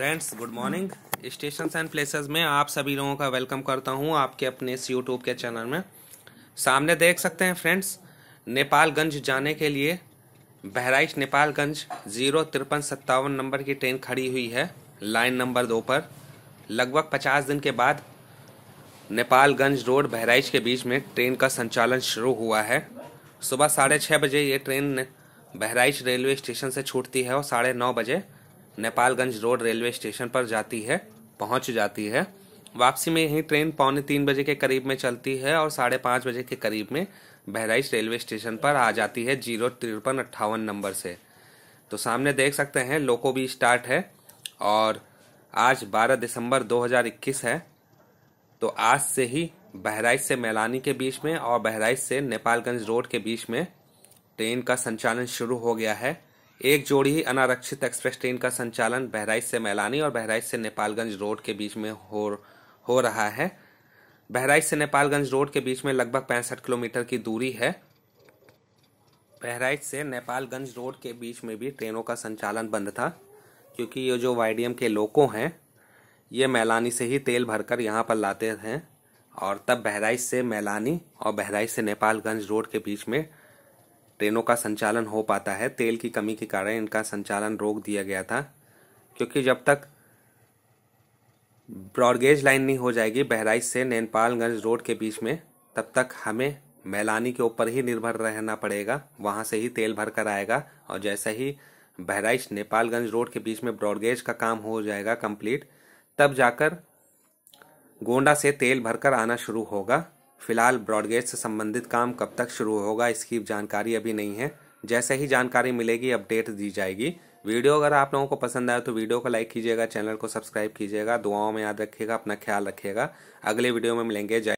friends good morning station and places में आप सभी लोगों का वेलकम करता हूं आपके अपने इस यूट्यूब के चैनल में सामने देख सकते हैं फ्रेंड्स नेपालगंज जाने के लिए बहराइच नेपालगंज जीरो तिरपन सत्तावन नंबर की ट्रेन खड़ी हुई है लाइन नंबर दो पर लगभग पचास दिन के बाद नेपालगंज रोड बहराइच के बीच में ट्रेन का संचालन शुरू हुआ है सुबह साढ़े छः बजे ये ट्रेन बहराइच रेलवे स्टेशन से छूटती है और साढ़े नौ बजे नेपालगंज रोड रेलवे स्टेशन पर जाती है पहुंच जाती है वापसी में यही ट्रेन पौने तीन बजे के करीब में चलती है और साढ़े पाँच बजे के करीब में बहराइच रेलवे स्टेशन पर आ जाती है जीरो तिरपन अट्ठावन नंबर से तो सामने देख सकते हैं लोको भी स्टार्ट है और आज 12 दिसंबर 2021 है तो आज से ही बहराइच से मैलानी के बीच में और बहराइच से नेपालगंज रोड के बीच में ट्रेन का संचालन शुरू हो गया है एक जोड़ी ही अनारक्षित एक्सप्रेस ट्रेन का संचालन बहराइच से मैलानी और बहराइच से नेपालगंज रोड के बीच में हो हो रहा है बहराइच से नेपालगंज रोड के बीच में लगभग पैंसठ किलोमीटर की दूरी है बहराइच से नेपालगंज रोड के बीच में भी ट्रेनों का संचालन बंद था क्योंकि ये जो वाई के लोको हैं ये मैलानी से ही तेल भरकर यहाँ पर लाते हैं और तब बहराइच से मैलानी और बहराइच से नेपालगंज रोड के बीच में ट्रेनों का संचालन हो पाता है तेल की कमी के कारण इनका संचालन रोक दिया गया था क्योंकि जब तक ब्रॉडगेज लाइन नहीं हो जाएगी बहराइच से नैनपालगंज रोड के बीच में तब तक हमें मैलानी के ऊपर ही निर्भर रहना पड़ेगा वहाँ से ही तेल भर कर आएगा और जैसे ही बहराइच नेपालगंज रोड के बीच में ब्रॉडगेज का काम हो जाएगा कंप्लीट तब जाकर गोंडा से तेल भरकर आना शुरू होगा फिलहाल ब्रॉडगेज से संबंधित काम कब तक शुरू होगा इसकी जानकारी अभी नहीं है जैसे ही जानकारी मिलेगी अपडेट दी जाएगी वीडियो अगर आप लोगों को पसंद आए तो वीडियो को लाइक कीजिएगा चैनल को सब्सक्राइब कीजिएगा दुआओं में याद रखिएगा अपना ख्याल रखिएगा अगले वीडियो में मिलेंगे जय